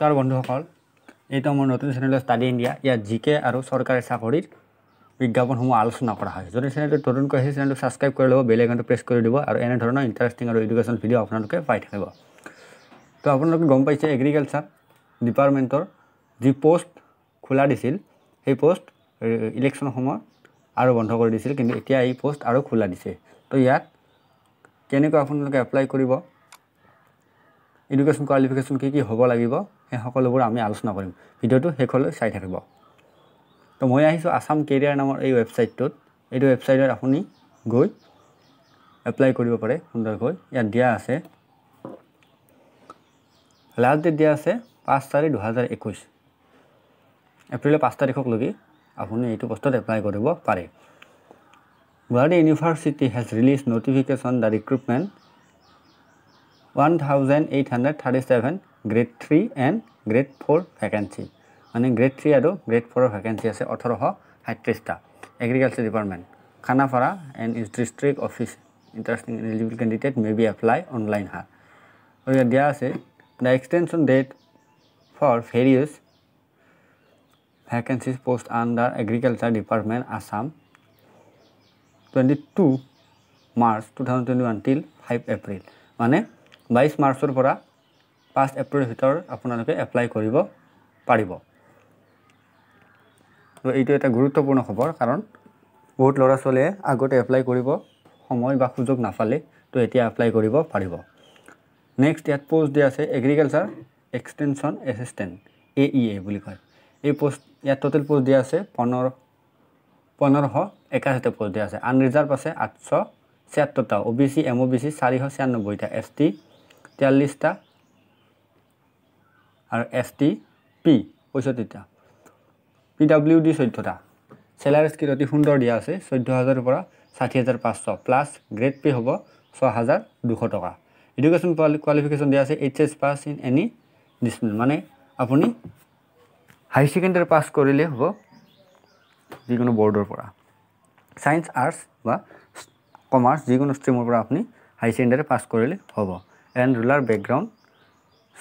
নমস্কাৰ বন্ধুসকল এইটো মোৰ নতুন চেনেল ষ্টাডি ইণ্ডিয়া ইয়াত জি কে আৰু চৰকাৰী চাকৰিৰ বিজ্ঞাপনসমূহ আলোচনা কৰা হয় যদি চেনেলটো নতুনকৈ সেই চেনেলটো ছাবস্ক্ৰাইব কৰি ল'ব বেলেগ এণ্ড প্ৰেছ কৰি দিব আৰু এনেধৰণৰ ইণ্টাৰেষ্টিং আৰু এডুকেশ্যন ভিডিঅ' আপোনালোকে পাই থাকিব তো আপোনালোকে গম পাইছে এগ্ৰিকালচাৰ ডিপাৰ্টমেণ্টৰ যি পষ্ট খোলা দিছিল সেই পষ্ট ইলেকশ্যন সময়ত আৰু বন্ধ কৰি দিছিল কিন্তু এতিয়া এই পষ্ট আৰু খোলা দিছে তো ইয়াত কেনেকৈ আপোনালোকে এপ্লাই কৰিব এডুকেশ্যন কোৱালিফিকেশ্যন কি কি হ'ব লাগিব সেই সকলোবোৰ আমি আলোচনা কৰিম ভিডিঅ'টো শেষলৈ চাই থাকিব তো মই আহিছোঁ আছাম কেৰিয়াৰ নামৰ এই ৱেবছাইটটোত এইটো ৱেবছাইটত আপুনি গৈ এপ্লাই কৰিব পাৰে সুন্দৰকৈ ইয়াত দিয়া আছে লাষ্ট ডেট দিয়া আছে পাঁচ চাৰি দুহেজাৰ একৈছ এপ্ৰিলৰ পাঁচ তাৰিখকলৈকে আপুনি এইটো পষ্টত এপ্লাই কৰিব পাৰে Guwahati university has release notification the recruitment 1837 grade three and grade four vacancy মানে গ্ৰেড থ্ৰী আৰু গ্ৰেড ফ'ৰৰ ভেকেঞ্চি আছে ওঠৰশ সাতত্ৰিছটা agriculture department Khanapara and is district office interesting eligible candidate may be apply online হা আৰু ইয়াত দিয়া আছে the extension date for various vacancies post under agriculture department Assam twenty two March two thousand twenty one till five April মানে বাইছ মাৰ্চৰ পৰা পাঁচ এপ্ৰিলৰ ভিতৰত আপোনালোকে এপ্লাই কৰিব পাৰিব আৰু এইটো এটা গুৰুত্বপূৰ্ণ খবৰ কাৰণ বহুত ল'ৰা ছোৱালীয়ে আগতে এপ্লাই কৰিব সময় বা সুযোগ নাপালে তো এতিয়া এপ্লাই কৰিব পাৰিব নেক্সট ইয়াত প'ষ্ট দিয়া আছে agriculture extension assistant A E A বুলি কয় এই প'ষ্ট ইয়াত টোটেল প'ষ্ট দিয়া আছে পোন্ধৰ পোন্ধৰশ একাশীটা প'ষ্ট দিয়া আছে আনৰিজাৰ্ভ আছে আঠশ ছিয়াত্তৰটা O' B C M O' B C চাৰিশ ছিয়ান্নব্বৈটা এছ টি তিয়াল্লিছটা আৰু এচ টি পি পঁয়ষষ্ঠিটা পি ডাব্লিউ ডি চৈধ্যটা চেলাৰ স্কীট অতি সুন্দৰ দিয়া আছে চৈধ্য হাজাৰৰ পৰা ষাঠি হাজাৰ পাঁচশ প্লাছ গ্ৰেড পে হ'ব ছহাজাৰ দুশ টকা এডুকেশ্যন কোৱালিফিকেশ্যন দিয়া আছে H S pass in any discipline মানে আপুনি হাই ছেকেণ্ডেৰী পাছ কৰিলে হ'ব যিকোনো বৰ্ডৰ পৰা ছায়েঞ্চ আৰ্টছ বা কমাৰ্চ যিকোনো ষ্ট্ৰীমৰ পৰা আপুনি হাই ছেকেণ্ডেৰী পাছ কৰিলে হ'ব এণ্ড ৰুলাৰ বেকগ্ৰাউণ্ড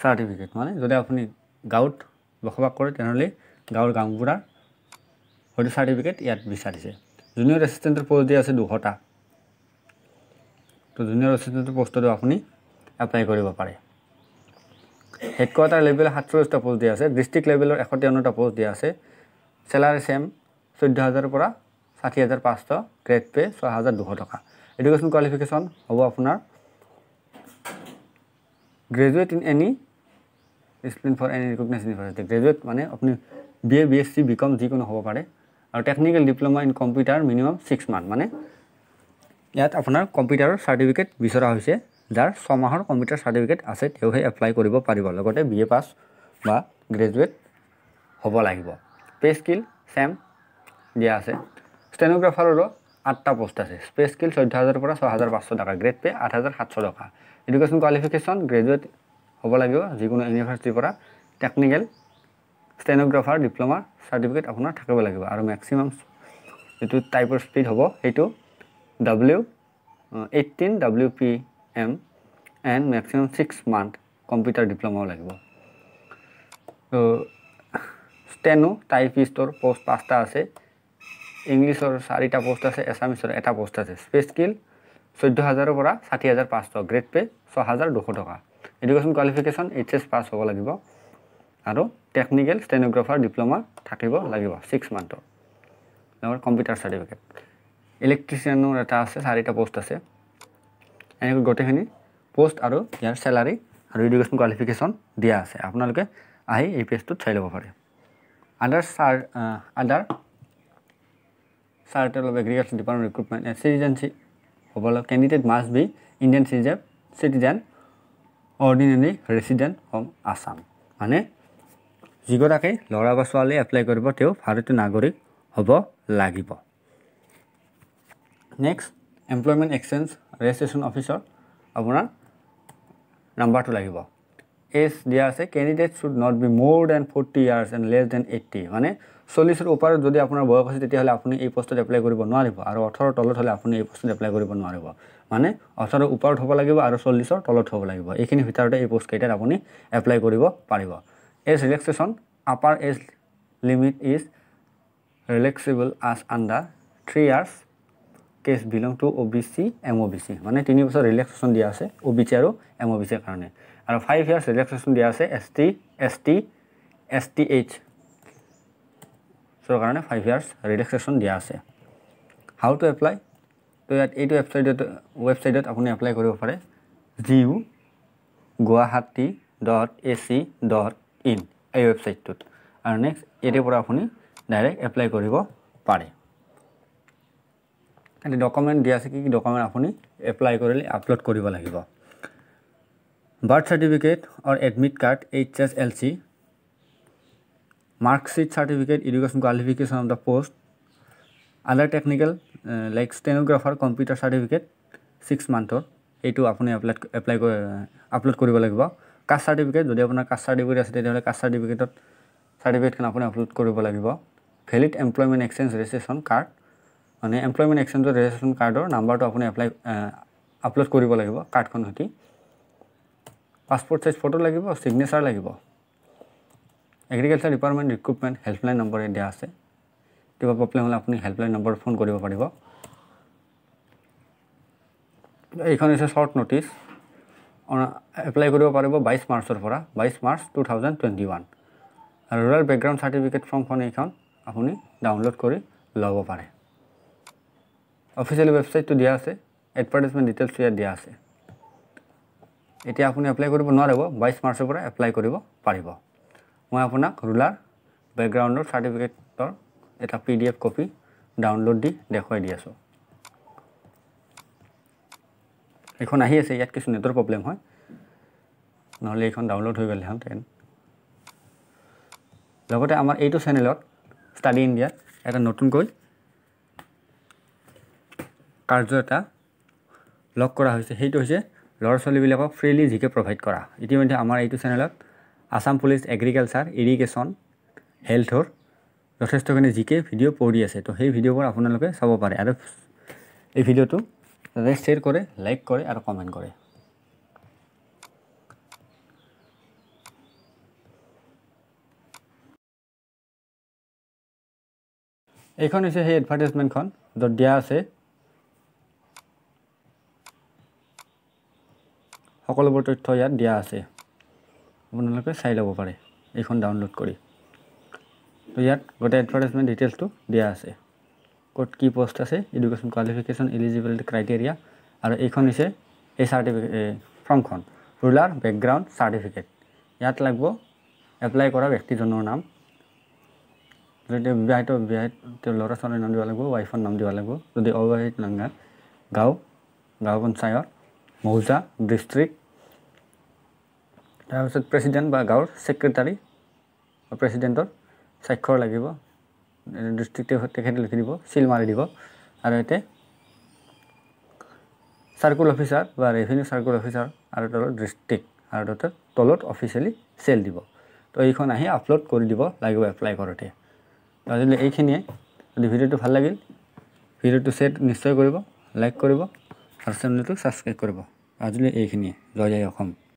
চাৰ্টিফিকেট মানে যদি আপুনি গাঁৱত বসবাস কৰে তেনেহ'লে গাঁৱৰ গাঁওবুঢ়াৰ হয়তো চাৰ্টিফিকেট ইয়াত বিচাৰিছে জুনিয়ৰ এচিষ্টেণ্টৰ পষ্ট দি আছে দুশটা তো জুনিয়ৰ এচিষ্টেণ্টৰ পষ্টটো আপুনি এপ্লাই কৰিব পাৰে হেডকোৱাৰ্টাৰ লেভেলত সাতচল্লিছটা পষ্ট দিয়া আছে ডিষ্ট্ৰিক্ট লেভেলৰ এশ তেৱন্নটা পষ্ট দিয়া আছে চেলাৰী চেম চৈধ্য হাজাৰৰ পৰা ষাঠি হাজাৰ পাঁচশ গ্ৰেড পে' ছয় হাজাৰ দুশ টকা এডুকেশ্যন কোৱালিফিকেশ্যন হ'ব আপোনাৰ graduate in any discipline for any recognise university graduate মানে আপুনি B A B S C B Com যিকোনো হ'ব পাৰে আৰু technical diploma in computer minimum six month মানে ইয়াত আপোনাৰ কম্পিউটাৰৰ চাৰ্টিফিকেট বিচৰা হৈছে যাৰ ছমাহৰ কম্পিউটাৰ চাৰ্টিফিকেট আছে তেওঁহে এপ্লাই কৰিব পাৰিব লগতে বি এ পাছ বা গ্ৰেজুৱেট হ'ব লাগিব পে' স্কিল ছেম দিয়া আছে ষ্টেনগ্ৰাফাৰৰো আঠটা পষ্ট আছে স্পে স্কিল চৈধ্য হাজাৰৰ পৰা ছয় হাজাৰ পাঁচশ টকা গ্ৰেড পে' আঠ হাজাৰ সাতশ টকা এডুকেশ্যন কোৱালিফিকেশ্যন গ্ৰেজুৱেট হ'ব লাগিব যিকোনো ইউনিভাৰ্চিটিৰ পৰা টেকনিকেল ষ্টেনগ্ৰাফাৰ ডিপ্ল'মা চাৰ্টিফিকেট আপোনাৰ থাকিব লাগিব আৰু মেক্সিমাম যিটো টাইপৰ স্পীড হ'ব সেইটো W eighteen W P M and maximum six month computer ডিপ্ল'মাও লাগিব ষ্টেনো টাইপ ইষ্টৰ পষ্ট পাঁচটা আছে ইংলিছৰ চাৰিটা পষ্ট আছে এছামিছৰ এটা পষ্ট আছে স্পেচ স্কিল চৈধ্য হাজাৰৰ পৰা ষাঠি হাজাৰ পাঁচশ গ্ৰেড পে' ছহাজাৰ দুশ টকা education qualification H S pass হ'ব লাগিব আৰু টেকনিকেল ষ্টেনগ্ৰাফাৰ ডিপ্ল'মা থাকিব লাগিব ছিক্স মান্থৰ লগত কম্পিউটাৰ চাৰ্টিফিকেট ইলেক্ট্ৰিচিয়ানৰ এটা আছে চাৰিটা পষ্ট আছে এনেকৈ গোটেইখিনি পষ্ট আৰু ইয়াৰ চেলাৰী আৰু এডুকেশ্যন কোৱালিফিকেশ্যন দিয়া আছে আপোনালোকে আহি এই পেজটোত চাই ল'ব পাৰে আদাৰ চাৰ আদাৰ চাৰ্টেল of agriculture department recruitment citizenship লাগে candidate must be Indian Indian citizen ordinary resident of Assam মানে যিগৰাকী ল'ৰা বা ছোৱালীয়ে এপ্লাই কৰিব তেওঁ ভাৰতীয় নাগৰিক হ'ব লাগিব নেক্সট এমপ্লয়মেণ্ট এক্সেঞ্জ ৰেজিষ্ট্ৰেশ্যন অফিচৰ আপোনাৰ নাম্বাৰটো লাগিব এজ দিয়া আছে candidate should not be more than forty years and less than eighty মানে চল্লিছৰ ওপৰত যদি আপোনাৰ বয়স আছে তেতিয়াহ'লে আপুনি এই পষ্টত এপ্লাই কৰিব নোৱাৰিব আৰু ওঠৰৰ তলত হ'লে আপুনি এই পষ্টত এপ্লাই কৰিব নোৱাৰিব মানে ওঠৰৰ ওপৰত হ'ব লাগিব আৰু চল্লিছৰ তলত হ'ব লাগিব এইখিনি ভিতৰতে এই পষ্টকেইটাত আপুনি এপ্লাই কৰিব পাৰিব age relaxation upper age limit is relaxable as under three years case belong to O' B C M O' B C মানে তিনি বছৰ ৰিলেক্সেশ্যন দিয়া আছে অ' বি চি আৰু এম অ' বি চিৰ কাৰণে আৰু ফাইভ ইয়াৰ্ছ ৰিলেক্সেশ্যন দিয়া আছে S T S T S T H ছৰ কাৰণে ফাইভ ইয়াৰ্ছ ৰিলেক্সেশ্যন দিয়া আছে হাউ টু এপ্লাই তো ইয়াত এইটো ৱেবছাইটত ৱেবছাইটত আপুনি এপ্লাই কৰিব পাৰে G U Guwahati dot A C dot in এই ৱেবছাইটটোত আৰু নেক্সট ইয়াৰে পৰা আপুনি ডাইৰেক্ট এপ্লাই কৰিব পাৰে খালি ডকুমেণ্ট দিয়া আছে কি কি ডকুমেণ্ট আপুনি এপ্লাই কৰিলে আপলোড কৰিব লাগিব birth certificate or admit card H S L C marksheet certificate education qualification of the post other technical like stenographer computer certificate six মান্থৰ এইটো আপুনি এপ্লাইড এপ্লাই আপলোড কৰিব লাগিব কাষ্ট চাৰ্টিফিকেট যদি আপোনাৰ কাষ্ট চাৰ্টিফিকেট আছে তেতিয়াহ'লে কাষ্ট চাৰ্টিফিকেটত চাৰ্টিফিকেটখন আপুনি আপলোড কৰিব লাগিব valid employment exchange registration card মানে এমপ্লয়মেণ্ট এক্সেঞ্জৰ ৰেজিষ্ট্ৰেশ্যন কাৰ্ডৰ নাম্বাৰটো আপুনি এপ্লাই আপলোড কৰিব লাগিব কাৰ্ডখন সৈতে পাছপৰ্ট চাইজ ফটো লাগিব ছিগনেচাৰ লাগিব agriculture department recruitment helpline number দিয়া আছে কিবা প্ৰব্লেম হ'লে আপুনি হেল্পলাইন নম্বৰত ফোন কৰিব পাৰিব এইখন হৈছে শ্বৰ্ট নটিচ এপ্লাই কৰিব পাৰিব বাইছ মাৰ্চৰ পৰা বাইছ March two thousand twenty one rural background certificate ফৰ্মখন এইখন আপুনি ডাউনলোড কৰি ল'ব পাৰে অফিচিয়েল ৱেবছাইটটো দিয়া আছে এডভাৰটাইজমেণ্ট ডিটেইলছ ইয়াত দিয়া আছে এতিয়া আপুনি এপ্লাই কৰিব নোৱাৰিব বাইছ মাৰ্চৰ পৰা এপ্লাই কৰিব পাৰিব মই আপোনাক ৰুলাৰ বেকগ্ৰাউণ্ডৰ চাৰ্টিফিকেটৰ এটা P D F copy download দি দেখুৱাই দি আছোঁ এইখন আহি আছে ইয়াত কিছু নেটৰ প্ৰব্লেম হয় নহ'লে এইখন ডাউনলোড হৈ গ'লহেঁতেন লগতে আমাৰ এইটো চেনেলত ষ্টাডি ইণ্ডিয়াত এটা নতুনকৈ কাৰ্য এটা লগ কৰা হৈছে সেইটো হৈছে ল'ৰা ছোৱালীবিলাকক ফ্ৰীলি জিকে প্ৰভাইড কৰা ইতিমধ্যে আমাৰ এইটো চেনেলত আছাম পুলিচ এগ্ৰিকালচাৰ ইৰিগেশ্যন হেল্থৰ যথেষ্টখিনি জিকে ভিডিঅ' পঢ়ি আছে তো সেই ভিডিঅ'বোৰ আপোনালোকে চাব পাৰে আৰু এই ভিডিঅ'টো যাতে শ্বেয়াৰ কৰে লাইক কৰে আৰু কমেণ্ট কৰে এইখন হৈছে সেই এডভাৰটাইজমেণ্টখন য'ত দিয়া আছে সকলোবোৰ তথ্য ইয়াত দিয়া আছে আপোনালোকে চাই ল'ব পাৰে এইখন ডাউনলোড কৰি তো ইয়াত গোটেই এডভাৰ্টাইজমেণ্ট ডিটেইলছটো দিয়া আছে ক'ত কি পষ্ট আছে এডুকেশ্যন কোৱালিফিকেশ্যন এলিজিবিলিটি ক্ৰাইটেৰিয়া আৰু এইখন হৈছে এই চাৰ্টিফিকেট ফৰ্মখন ৰুৰেলাৰ বেকগ্ৰাউণ্ড চাৰ্টিফিকেট ইয়াত লাগিব এপ্লাই কৰা ব্যক্তিজনৰ নাম যদি বিবাহিত বিবাহিত তেওঁ ল'ৰা ছোৱালীৰ নাম দিব লাগিব ৱাইফৰ নাম দিব লাগিব যদি অবিবাহিত নাম গাঁও গাঁও পঞ্চায়ত মৌজা ডিষ্ট্ৰিক্ট তাৰপিছত প্ৰেচিডেণ্ট বা গাঁৱৰ ছেক্ৰেটাৰী প্ৰেচিডেণ্টৰ স্বাক্ষৰ লাগিব ডিষ্ট্ৰিক্টে তেখেতে লিখি দিব চিল মাৰি দিব আৰু ইয়াতে চাৰ্কুল অফিচাৰ বা ৰেভিনিউ চাৰ্কুল অফিচাৰ আৰু তলত ডিষ্ট্ৰিক্ট আৰু তাতে তলত অফিচিয়েলি চেল দিব তো এইখন আহি আপলোড কৰি দিব লাগিব এপ্লাই কৰোঁতে আজিলৈ এইখিনিয়ে যদি ভিডিঅ'টো ভাল লাগিল ভিডিঅ'টো শ্বেয়াৰ নিশ্চয় কৰিব লাইক কৰিব আৰু চেনেলটো ছাবস্ক্ৰাইব কৰিব আজিলৈ এইখিনিয়ে জয় জয় অসম